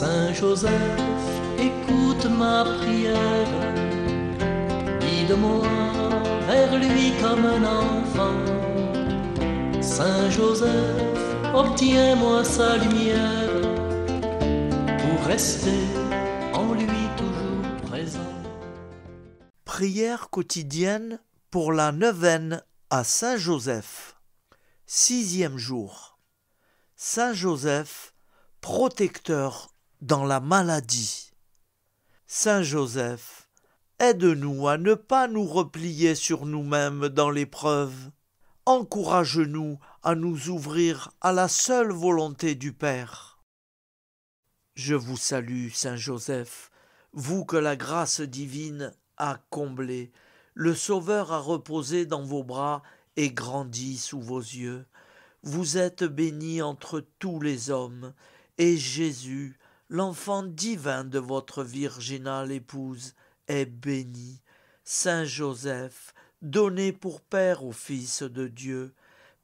Saint Joseph, écoute ma prière. Guide-moi vers lui comme un enfant. Saint Joseph, obtiens-moi sa lumière pour rester en lui toujours présent. Prière quotidienne pour la neuvaine à Saint Joseph. Sixième jour. Saint Joseph, protecteur dans la maladie. Saint Joseph, aide-nous à ne pas nous replier sur nous-mêmes dans l'épreuve. Encourage-nous à nous ouvrir à la seule volonté du Père. Je vous salue, Saint Joseph, vous que la grâce divine a comblé, le Sauveur a reposé dans vos bras et grandi sous vos yeux. Vous êtes béni entre tous les hommes, et Jésus, L'enfant divin de votre virginale épouse est béni. Saint Joseph, donnez pour Père au Fils de Dieu,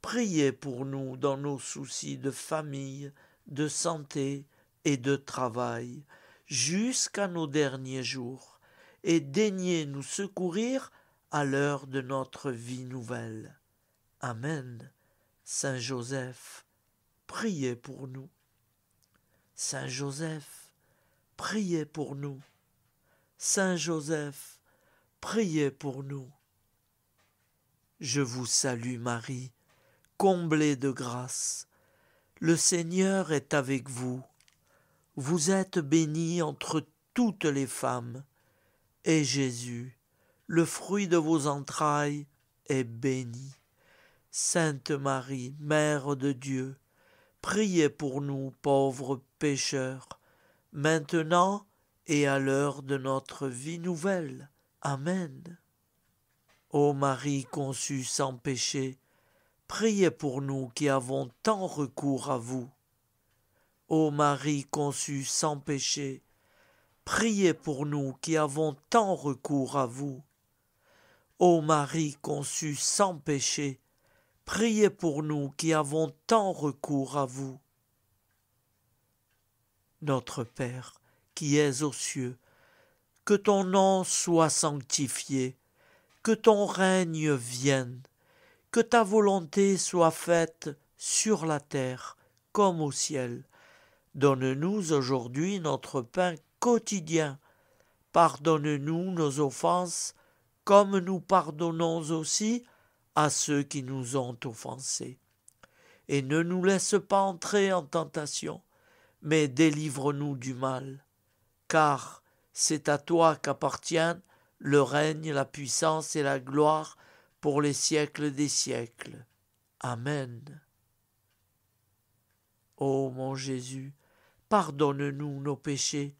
priez pour nous dans nos soucis de famille, de santé et de travail, jusqu'à nos derniers jours, et daignez nous secourir à l'heure de notre vie nouvelle. Amen. Saint Joseph, priez pour nous. Saint Joseph, priez pour nous. Saint Joseph, priez pour nous. Je vous salue Marie, comblée de grâce. Le Seigneur est avec vous. Vous êtes bénie entre toutes les femmes. Et Jésus, le fruit de vos entrailles, est béni. Sainte Marie, Mère de Dieu, Priez pour nous pauvres pécheurs, maintenant et à l'heure de notre vie nouvelle. Amen. Ô Marie conçue sans péché, priez pour nous qui avons tant recours à vous. Ô Marie conçue sans péché, priez pour nous qui avons tant recours à vous. Ô Marie conçue sans péché, Priez pour nous qui avons tant recours à vous. Notre Père, qui es aux cieux, que ton nom soit sanctifié, que ton règne vienne, que ta volonté soit faite sur la terre comme au ciel. Donne-nous aujourd'hui notre pain quotidien. Pardonne-nous nos offenses, comme nous pardonnons aussi à ceux qui nous ont offensés. Et ne nous laisse pas entrer en tentation, mais délivre-nous du mal, car c'est à toi qu'appartiennent le règne, la puissance et la gloire pour les siècles des siècles. Amen. Ô mon Jésus, pardonne-nous nos péchés,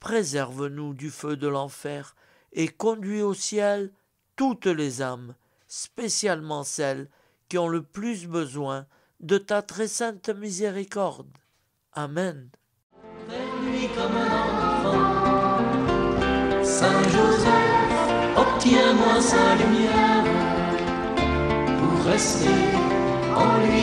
préserve-nous du feu de l'enfer, et conduis au ciel toutes les âmes, spécialement celles qui ont le plus besoin de ta très sainte miséricorde. Amen. Saint pour